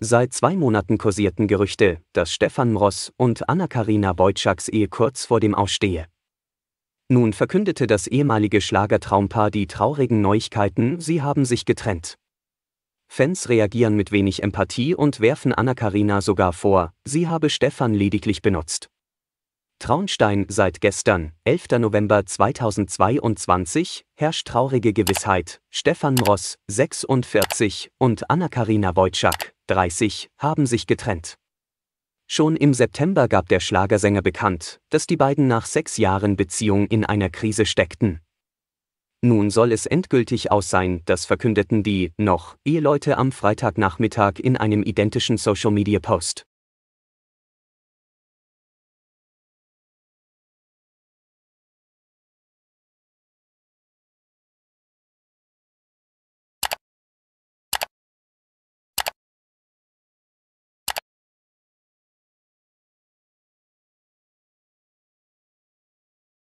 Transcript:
Seit zwei Monaten kursierten Gerüchte, dass Stefan Mross und Anna-Karina Wojcicks Ehe kurz vor dem Ausstehe. Nun verkündete das ehemalige Schlagertraumpaar die traurigen Neuigkeiten, sie haben sich getrennt. Fans reagieren mit wenig Empathie und werfen Anna-Karina sogar vor, sie habe Stefan lediglich benutzt. Traunstein seit gestern, 11. November 2022, herrscht traurige Gewissheit. Stefan Ross, 46, und Anna-Karina Wojcik, 30, haben sich getrennt. Schon im September gab der Schlagersänger bekannt, dass die beiden nach sechs Jahren Beziehung in einer Krise steckten. Nun soll es endgültig aus sein, das verkündeten die noch Eheleute am Freitagnachmittag in einem identischen Social-Media-Post.